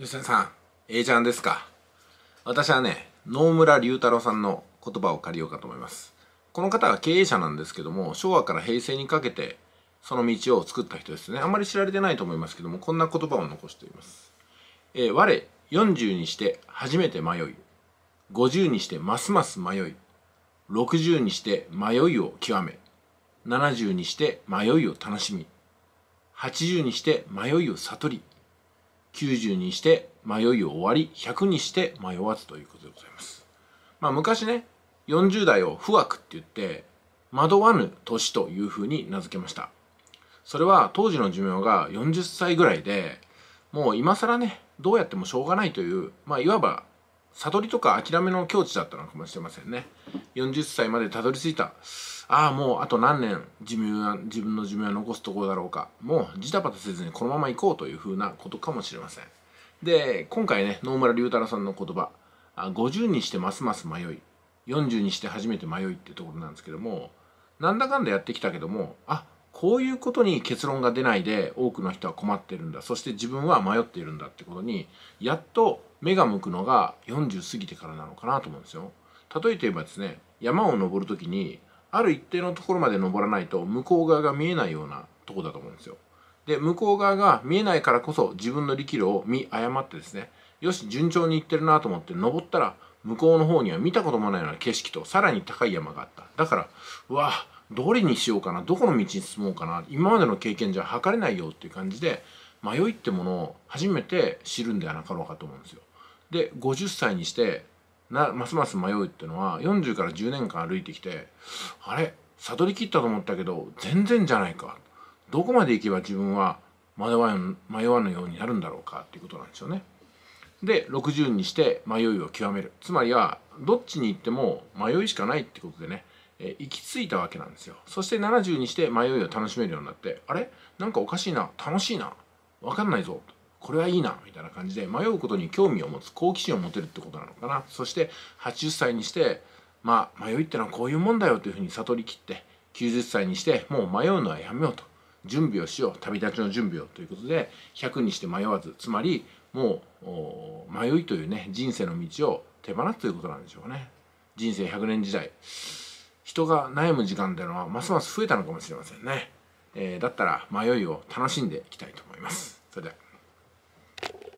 吉田さん、A ちゃんですか。私はね、野村龍太郎さんの言葉を借りようかと思います。この方は経営者なんですけども、昭和から平成にかけて、その道を作った人ですね。あんまり知られてないと思いますけども、こんな言葉を残しています。えー、我、40にして初めて迷い。50にしてますます迷い。60にして迷いを極め。70にして迷いを楽しみ。80にして迷いを悟り。90にして迷いを終わり、100にして迷わずということでございます。まあ昔ね、40代を不惑って言って、惑わぬ年というふうに名付けました。それは当時の寿命が40歳ぐらいで、もう今更ね、どうやってもしょうがないという、まあいわば悟りとか諦めの境地だったのかもしれませんね40歳までたどり着いたああもうあと何年寿命自分の寿命を残すところだろうかもうジタバタせずにこのまま行こうというふうなことかもしれませんで今回ね野村龍太郎さんの言葉50にしてますます迷い40にして初めて迷いってところなんですけどもなんだかんだやってきたけどもあこういうことに結論が出ないで多くの人は困ってるんだそして自分は迷っているんだってことにやっと目が向くのが40過ぎてからなのかなと思うんですよ。例えて言えばですね山を登る時にある一定のところまで登らないと向こう側が見えないようなとこだと思うんですよ。で向こう側が見えないからこそ自分の力量を見誤ってですねよし順調にいってるなと思って登ったら向こうの方には見たこともないような景色とさらに高い山があっただからうわどれにしようかなどこの道に進もうかな今までの経験じゃ測れないよっていう感じで迷いってものを初めて知るんではなかろうかと思うんですよ。で50歳にしてなますます迷うっていうのは40から10年間歩いてきてあれ悟りきったと思ったけど全然じゃないかどこまで行けば自分は迷わ迷わぬようになるんだろうかっていうことなんですよね。で60にして迷いを極めるつまりはどっちに行っても迷いしかないってことでね、えー、行き着いたわけなんですよそして70にして迷いを楽しめるようになってあれなんかおかしいな楽しいな分かんないぞとこれはいいなみたいな感じで迷うことに興味を持つ好奇心を持てるってことなのかなそして80歳にしてまあ迷いってのはこういうもんだよというふうに悟りきって90歳にしてもう迷うのはやめようと準備をしよう旅立ちの準備をということで100にして迷わずつまりもう迷いというね人生の道を手放すということなんでしょうね人生100年時代人が悩む時間というのはますます増えたのかもしれませんね、えー、だったら迷いを楽しんでいきたいと思いますそれでは